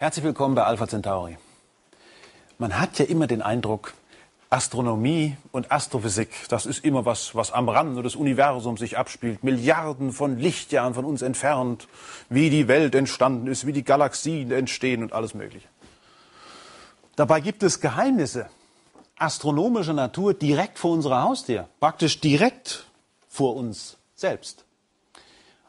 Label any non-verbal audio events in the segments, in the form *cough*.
Herzlich willkommen bei Alpha Centauri. Man hat ja immer den Eindruck, Astronomie und Astrophysik, das ist immer was, was am Rande des Universums sich abspielt, Milliarden von Lichtjahren von uns entfernt, wie die Welt entstanden ist, wie die Galaxien entstehen und alles Mögliche. Dabei gibt es Geheimnisse astronomischer Natur direkt vor unserer Haustür, praktisch direkt vor uns selbst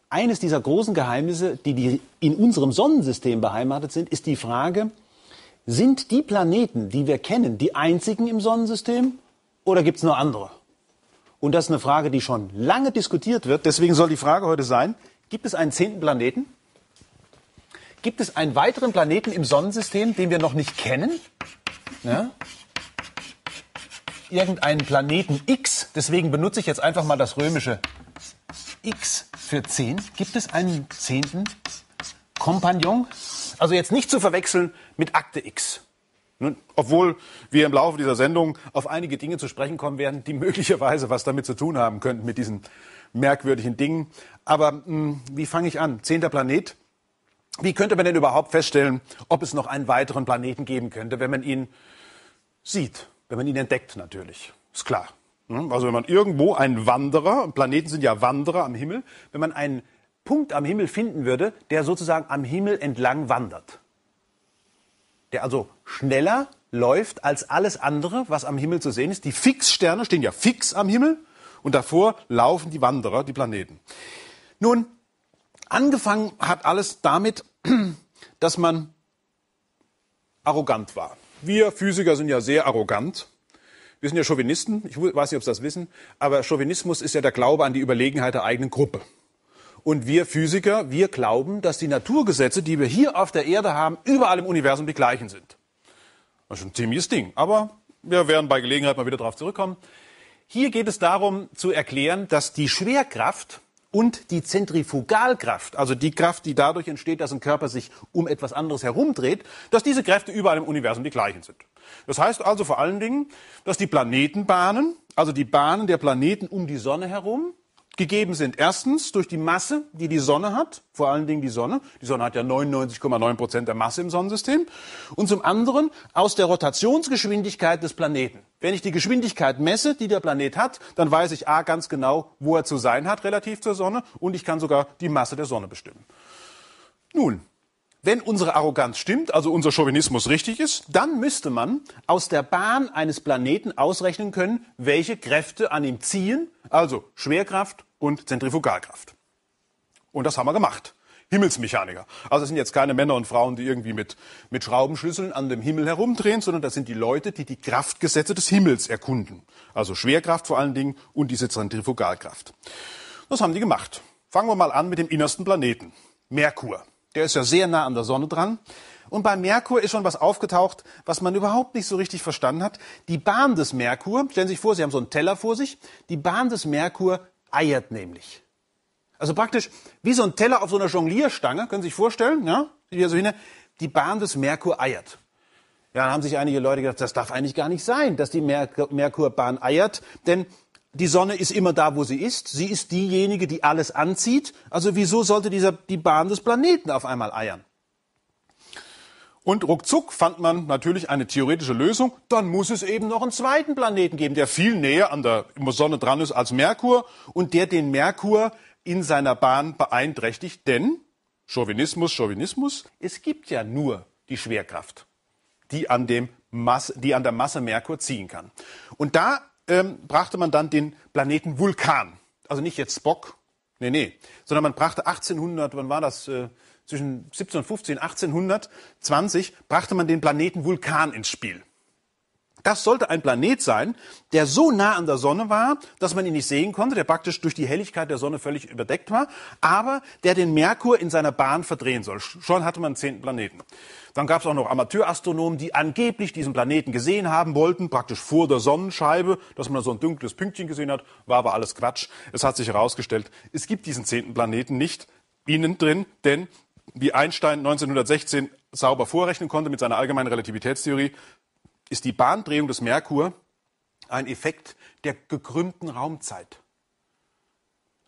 eines dieser großen Geheimnisse, die, die in unserem Sonnensystem beheimatet sind, ist die Frage, sind die Planeten, die wir kennen, die einzigen im Sonnensystem oder gibt es noch andere? Und das ist eine Frage, die schon lange diskutiert wird. Deswegen soll die Frage heute sein, gibt es einen zehnten Planeten? Gibt es einen weiteren Planeten im Sonnensystem, den wir noch nicht kennen? Ja? Irgendeinen Planeten X. Deswegen benutze ich jetzt einfach mal das römische X für zehn? Gibt es einen zehnten Kompagnon? Also jetzt nicht zu verwechseln mit Akte X. Nun, Obwohl wir im Laufe dieser Sendung auf einige Dinge zu sprechen kommen werden, die *laughs* möglicherweise was damit zu tun haben könnten mit diesen merkwürdigen Dingen. Aber mh, hm, wie fange ich an? Zehnter Planet. Wie könnte man denn überhaupt feststellen, ob es noch einen weiteren Planeten geben könnte, wenn man ihn sieht, wenn man ihn entdeckt natürlich? Ist klar. Hm? Also wenn man irgendwo einen Wanderer, Planeten sind ja Wanderer am Himmel, wenn man einen Punkt am Himmel finden würde, der sozusagen am Himmel entlang wandert, der also schneller läuft als alles andere, was am Himmel zu sehen ist. Die Fixsterne stehen ja fix am Himmel und davor laufen die Wanderer, die Planeten. Nun, angefangen hat alles damit, *clears throat* dass man arrogant war. Wir Physiker sind ja sehr arrogant. Wir sind ja Chauvinisten, ich weiß nicht, ob Sie das wissen, aber Chauvinismus ist ja der Glaube an die Überlegenheit der eigenen Gruppe. Und wir Physiker, wir glauben, dass die Naturgesetze, die wir hier auf der Erde haben, überall im Universum die gleichen sind. Das ist ein ziemliches Ding, aber wir werden bei Gelegenheit mal wieder darauf zurückkommen. Hier geht es darum zu erklären, dass die Schwerkraft und die Zentrifugalkraft, also die Kraft, die dadurch entsteht, dass ein Körper sich um etwas anderes herumdreht, dass diese Kräfte überall im Universum die gleichen sind. Das heißt also vor allen Dingen, dass die Planetenbahnen, also die Bahnen der Planeten um die Sonne herum, gegeben sind. Erstens durch die Masse, die die Sonne hat, vor allen Dingen die Sonne. Die Sonne hat ja 99,9 Prozent der Masse im Sonnensystem. Und zum anderen aus der Rotationsgeschwindigkeit des Planeten. Wenn ich die Geschwindigkeit messe, die der Planet hat, dann weiß ich A ganz genau, wo er zu sein hat relativ zur Sonne und ich kann sogar die Masse der Sonne bestimmen. Nun, wenn unsere Arroganz stimmt, also unser Chauvinismus richtig ist, dann müsste man aus der Bahn eines Planeten ausrechnen können, welche Kräfte an ihm ziehen, also Schwerkraft, und Zentrifugalkraft. Und das haben wir gemacht. Himmelsmechaniker. Also es sind jetzt keine Männer und Frauen, die irgendwie mit, mit Schraubenschlüsseln an dem Himmel herumdrehen, sondern das sind die Leute, die die Kraftgesetze des Himmels erkunden. Also Schwerkraft vor allen Dingen und diese Zentrifugalkraft. Das haben die gemacht. Fangen wir mal an mit dem innersten Planeten. Merkur. Der ist ja sehr nah an der Sonne dran. Und bei Merkur ist schon was aufgetaucht, was man überhaupt nicht so richtig verstanden hat. Die Bahn des Merkur, stellen Sie sich vor, Sie haben so einen Teller vor sich, die Bahn des Merkur eiert nämlich. Also praktisch wie so ein Teller auf so einer Jonglierstange, können Sie sich vorstellen, ja? die Bahn des Merkur eiert. Ja, dann haben sich einige Leute gedacht, das darf eigentlich gar nicht sein, dass die Merk Merkurbahn eiert, denn die Sonne ist immer da, wo sie ist. Sie ist diejenige, die alles anzieht. Also wieso sollte dieser, die Bahn des Planeten auf einmal eiern? Und ruckzuck fand man natürlich eine theoretische Lösung. Dann muss es eben noch einen zweiten Planeten geben, der viel näher an der Sonne dran ist als Merkur und der den Merkur in seiner Bahn beeinträchtigt. Denn Chauvinismus, Chauvinismus, es gibt ja nur die Schwerkraft, die an, dem Masse, die an der Masse Merkur ziehen kann. Und da ähm, brachte man dann den Planeten Vulkan. Also nicht jetzt Spock, nee, nee, sondern man brachte 1800, wann war das? Äh, zwischen 1715 und 1820 brachte man den Planeten Vulkan ins Spiel. Das sollte ein Planet sein, der so nah an der Sonne war, dass man ihn nicht sehen konnte, der praktisch durch die Helligkeit der Sonne völlig überdeckt war, aber der den Merkur in seiner Bahn verdrehen soll. Schon hatte man einen zehnten Planeten. Dann gab es auch noch Amateurastronomen, die angeblich diesen Planeten gesehen haben wollten, praktisch vor der Sonnenscheibe, dass man da so ein dunkles Pünktchen gesehen hat, war aber alles Quatsch. Es hat sich herausgestellt, es gibt diesen zehnten Planeten nicht innen drin, denn wie Einstein 1916 sauber vorrechnen konnte mit seiner allgemeinen Relativitätstheorie, ist die Bahndrehung des Merkur ein Effekt der gekrümmten Raumzeit.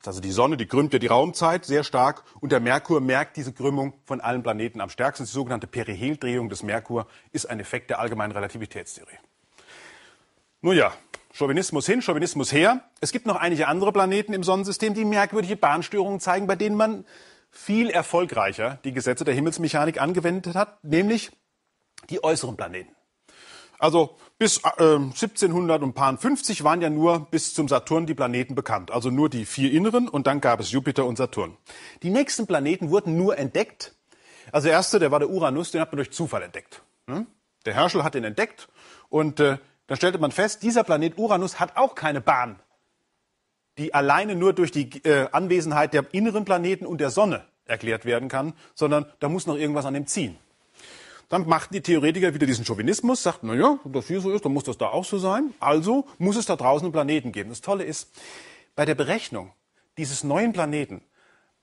Also die Sonne, die krümmt ja die Raumzeit sehr stark und der Merkur merkt diese Krümmung von allen Planeten am stärksten. Die sogenannte Periheldrehung des Merkur ist ein Effekt der allgemeinen Relativitätstheorie. Nun ja, Chauvinismus hin, Chauvinismus her. Es gibt noch einige andere Planeten im Sonnensystem, die merkwürdige Bahnstörungen zeigen, bei denen man viel erfolgreicher die Gesetze der Himmelsmechanik angewendet hat, nämlich die äußeren Planeten. Also bis äh, 50 ähm, waren ja nur bis zum Saturn die Planeten bekannt, also nur die vier inneren und dann gab es Jupiter und Saturn. Die nächsten Planeten wurden nur entdeckt. Also der erste, der war der Uranus, den hat man durch Zufall entdeckt. Hm? Der Herschel hat den entdeckt und äh, dann stellte man fest, dieser Planet Uranus hat auch keine Bahn die alleine nur durch die äh, Anwesenheit der inneren Planeten und der Sonne erklärt werden kann, sondern da muss noch irgendwas an dem ziehen. Dann machten die Theoretiker wieder diesen Chauvinismus, sagten, naja, wenn das hier so ist, dann muss das da auch so sein. Also muss es da draußen einen Planeten geben. Das Tolle ist, bei der Berechnung dieses neuen Planeten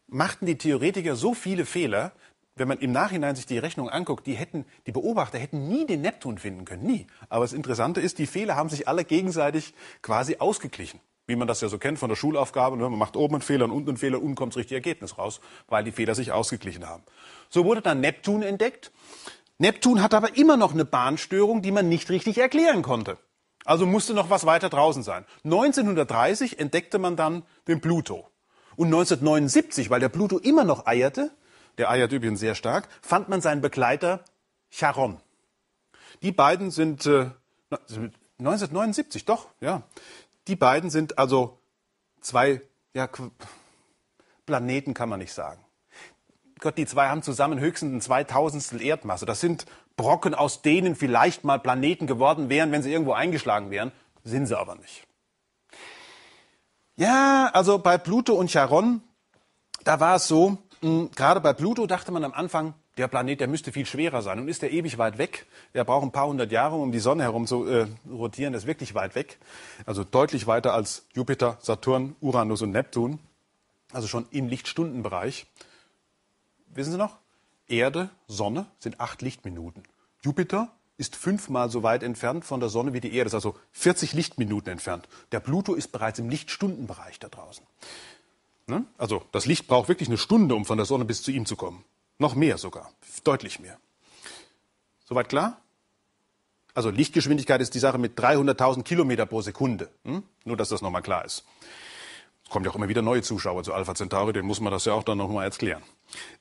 machten die Theoretiker so viele Fehler, wenn man im Nachhinein sich die Rechnung anguckt, die hätten, die Beobachter hätten nie den Neptun finden können, nie. Aber das Interessante ist, die Fehler haben sich alle gegenseitig quasi ausgeglichen wie man das ja so kennt von der Schulaufgabe. Ne, man macht oben einen Fehler und unten einen Fehler, unten kommt das richtige Ergebnis raus, weil die Fehler sich ausgeglichen haben. So wurde dann Neptun entdeckt. Neptun hat aber immer noch eine Bahnstörung, die man nicht richtig erklären konnte. Also musste noch was weiter draußen sein. 1930 entdeckte man dann den Pluto. Und 1979, weil der Pluto immer noch eierte, der eiert übrigens sehr stark, fand man seinen Begleiter Charon. Die beiden sind äh, 1979, doch, ja. Die beiden sind also zwei ja, Planeten, kann man nicht sagen. Gott, die zwei haben zusammen höchstens ein zweitausendstel Erdmasse. Das sind Brocken, aus denen vielleicht mal Planeten geworden wären, wenn sie irgendwo eingeschlagen wären. Sind sie aber nicht. Ja, also bei Pluto und Charon, da war es so, mh, hm, gerade bei Pluto dachte man am Anfang, der Planet, der müsste viel schwerer sein. Nun ist der ewig weit weg? Der braucht ein paar hundert Jahre, um die Sonne herum zu äh, rotieren. Das ist wirklich weit weg. Also deutlich weiter als Jupiter, Saturn, Uranus und Neptun. Also schon im Lichtstundenbereich. Wissen Sie noch? Erde, Sonne sind acht Lichtminuten. Jupiter ist fünfmal so weit entfernt von der Sonne wie die Erde, das ist also 40 Lichtminuten entfernt. Der Pluto ist bereits im Lichtstundenbereich da draußen. Ne? Also das Licht braucht wirklich eine Stunde, um von der Sonne bis zu ihm zu kommen. Noch mehr sogar, deutlich mehr. Soweit klar? Also Lichtgeschwindigkeit ist die Sache mit 300.000 Kilometer pro Sekunde. Hm? Nur, dass das nochmal klar ist. Es kommen ja auch immer wieder neue Zuschauer zu Alpha Centauri, denen muss man das ja auch dann nochmal erklären.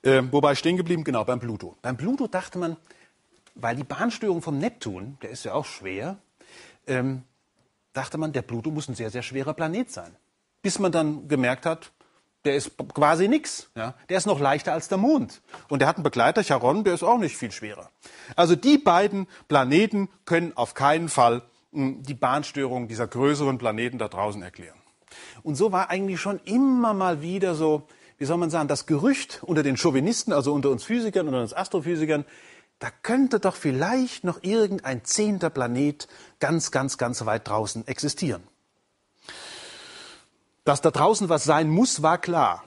Äh, wobei stehen geblieben, genau, beim Pluto. Beim Pluto dachte man, weil die Bahnstörung vom Neptun, der ist ja auch schwer, ähm, dachte man, der Pluto muss ein sehr, sehr schwerer Planet sein. Bis man dann gemerkt hat, der ist quasi nix. Ja? Der ist noch leichter als der Mond. Und der hat einen Begleiter, Charon, der ist auch nicht viel schwerer. Also die beiden Planeten können auf keinen Fall hm, die Bahnstörung dieser größeren Planeten da draußen erklären. Und so war eigentlich schon immer mal wieder so, wie soll man sagen, das Gerücht unter den Chauvinisten, also unter uns Physikern, unter uns Astrophysikern, da könnte doch vielleicht noch irgendein zehnter Planet ganz, ganz, ganz weit draußen existieren. Dass da draußen was sein muss, war klar.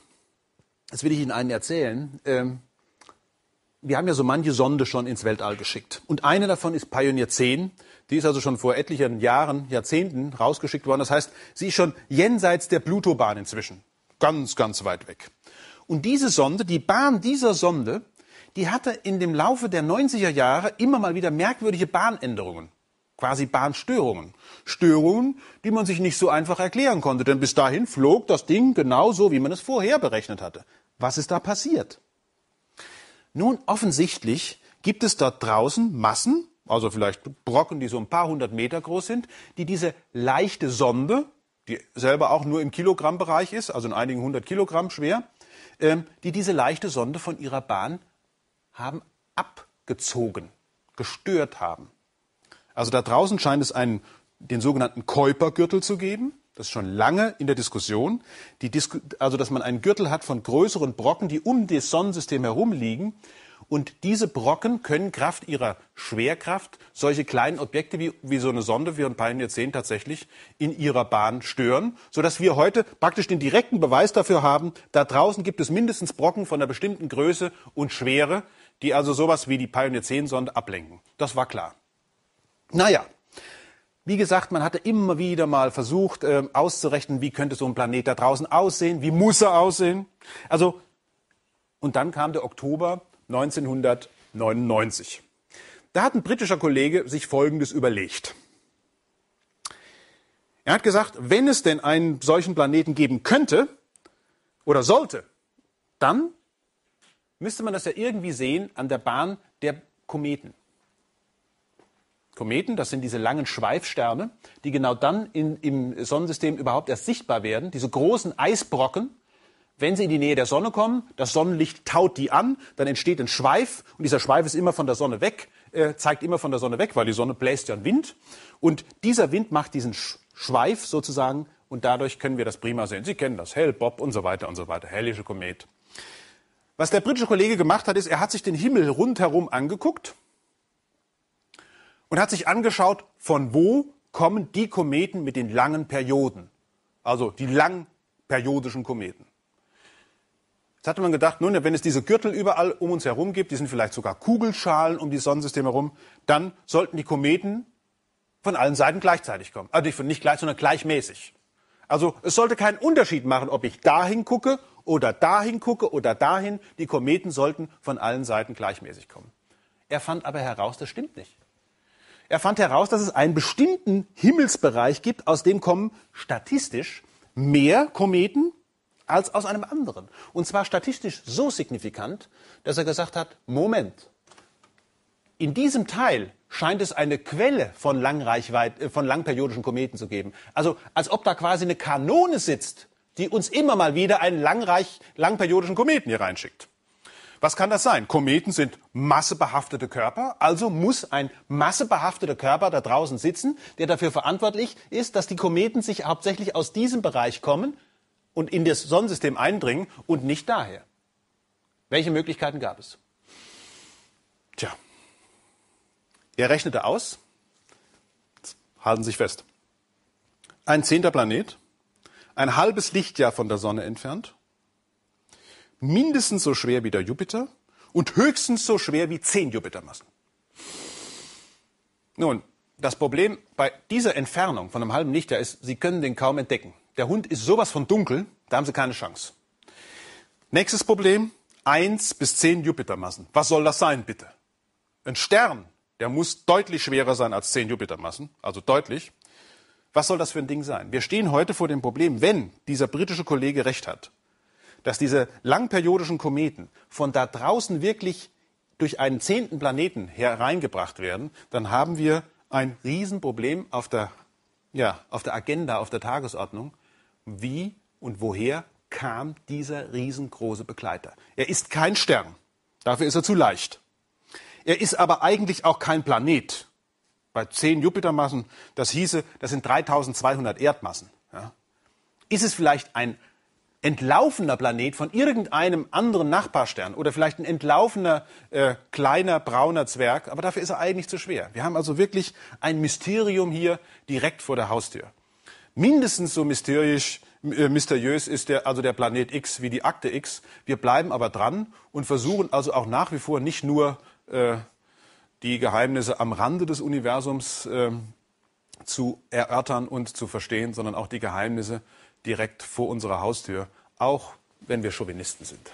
Das will ich Ihnen einen erzählen. Ähm, wir haben ja so manche Sonde schon ins Weltall geschickt. Und eine davon ist Pioneer 10. Die ist also schon vor etlichen Jahren, Jahrzehnten rausgeschickt worden. Das heißt, sie ist schon jenseits der Plutobahn inzwischen. Ganz, ganz weit weg. Und diese Sonde, die Bahn dieser Sonde, die hatte in dem Laufe der 90er Jahre immer mal wieder merkwürdige Bahnänderungen quasi Bahnstörungen. Störungen, die man sich nicht so einfach erklären konnte, denn bis dahin flog das Ding genauso, wie man es vorher berechnet hatte. Was ist da passiert? Nun, offensichtlich gibt es dort draußen Massen, also vielleicht Brocken, die so ein paar hundert Meter groß sind, die diese leichte Sonde, die selber auch nur im Kilogrammbereich ist, also in einigen hundert Kilogramm schwer, ähm, die diese leichte Sonde von ihrer Bahn haben abgezogen, gestört haben. Also da draußen scheint es einen, den sogenannten Käupergürtel zu geben. Das ist schon lange in der Diskussion. Disku also, dass man einen Gürtel hat von größeren Brocken, die um das Sonnensystem herumliegen. Und diese Brocken können Kraft ihrer Schwerkraft solche kleinen Objekte wie, wie so eine Sonde wie ein Pioneer 10 tatsächlich in ihrer Bahn stören, sodass wir heute praktisch den direkten Beweis dafür haben, da draußen gibt es mindestens Brocken von einer bestimmten Größe und Schwere, die also sowas wie die Pioneer 10 Sonde ablenken. Das war klar. Naja, wie gesagt, man hatte immer wieder mal versucht äh, auszurechnen, wie könnte so ein Planet da draußen aussehen, wie muss er aussehen. Also, und dann kam der Oktober 1999. Da hat ein britischer Kollege sich Folgendes überlegt. Er hat gesagt, wenn es denn einen solchen Planeten geben könnte oder sollte, dann müsste man das ja irgendwie sehen an der Bahn der Kometen. Kometen, das sind diese langen Schweifsterne, die genau dann in, im Sonnensystem überhaupt erst sichtbar werden, diese großen Eisbrocken, wenn sie in die Nähe der Sonne kommen, das Sonnenlicht taut die an, dann entsteht ein Schweif und dieser Schweif ist immer von der Sonne weg, äh, zeigt immer von der Sonne weg, weil die Sonne bläst ja einen Wind und dieser Wind macht diesen Sch Schweif sozusagen und dadurch können wir das prima sehen. Sie kennen das, Hell, Bob und so weiter und so weiter, hellische Komet. Was der britische Kollege gemacht hat, ist, er hat sich den Himmel rundherum angeguckt und hat sich angeschaut, von wo kommen die Kometen mit den langen Perioden, also die langperiodischen Kometen. Jetzt hatte man gedacht, nun, wenn es diese Gürtel überall um uns herum gibt, die sind vielleicht sogar Kugelschalen um die Sonnensysteme herum, dann sollten die Kometen von allen Seiten gleichzeitig kommen. Also nicht gleich, sondern gleichmäßig. Also es sollte keinen Unterschied machen, ob ich dahin gucke oder dahin gucke oder dahin. Die Kometen sollten von allen Seiten gleichmäßig kommen. Er fand aber heraus, das stimmt nicht. Er fand heraus, dass es einen bestimmten Himmelsbereich gibt, aus dem kommen statistisch mehr Kometen als aus einem anderen. Und zwar statistisch so signifikant, dass er gesagt hat, Moment, in diesem Teil scheint es eine Quelle von, Langreichweit, äh, von langperiodischen Kometen zu geben. Also als ob da quasi eine Kanone sitzt, die uns immer mal wieder einen langreich, langperiodischen Kometen hier reinschickt. Was kann das sein? Kometen sind massebehaftete Körper, also muss ein massebehafteter Körper da draußen sitzen, der dafür verantwortlich ist, dass die Kometen sich hauptsächlich aus diesem Bereich kommen und in das Sonnensystem eindringen und nicht daher. Welche Möglichkeiten gab es? Tja, er rechnete aus, halten Sie sich fest, ein zehnter Planet, ein halbes Lichtjahr von der Sonne entfernt, mindestens so schwer wie der Jupiter und höchstens so schwer wie zehn Jupitermassen. Nun, das Problem bei dieser Entfernung von einem halben Lichtjahr ist, Sie können den kaum entdecken. Der Hund ist sowas von dunkel, da haben Sie keine Chance. Nächstes Problem, eins bis zehn Jupitermassen. Was soll das sein, bitte? Ein Stern, der muss deutlich schwerer sein als zehn Jupitermassen, also deutlich. Was soll das für ein Ding sein? Wir stehen heute vor dem Problem, wenn dieser britische Kollege recht hat, dass diese langperiodischen Kometen von da draußen wirklich durch einen zehnten Planeten hereingebracht werden, dann haben wir ein Riesenproblem auf der, ja, auf der Agenda, auf der Tagesordnung. Wie und woher kam dieser riesengroße Begleiter? Er ist kein Stern. Dafür ist er zu leicht. Er ist aber eigentlich auch kein Planet. Bei zehn Jupitermassen, das hieße, das sind 3200 Erdmassen. Ja. Ist es vielleicht ein entlaufener Planet von irgendeinem anderen Nachbarstern oder vielleicht ein entlaufener äh, kleiner brauner Zwerg, aber dafür ist er eigentlich zu schwer. Wir haben also wirklich ein Mysterium hier direkt vor der Haustür. Mindestens so mysteriös, äh, mysteriös ist der, also der Planet X wie die Akte X. Wir bleiben aber dran und versuchen also auch nach wie vor nicht nur äh, die Geheimnisse am Rande des Universums ähm, zu erörtern und zu verstehen, sondern auch die Geheimnisse direkt vor unserer Haustür, auch wenn wir Chauvinisten sind.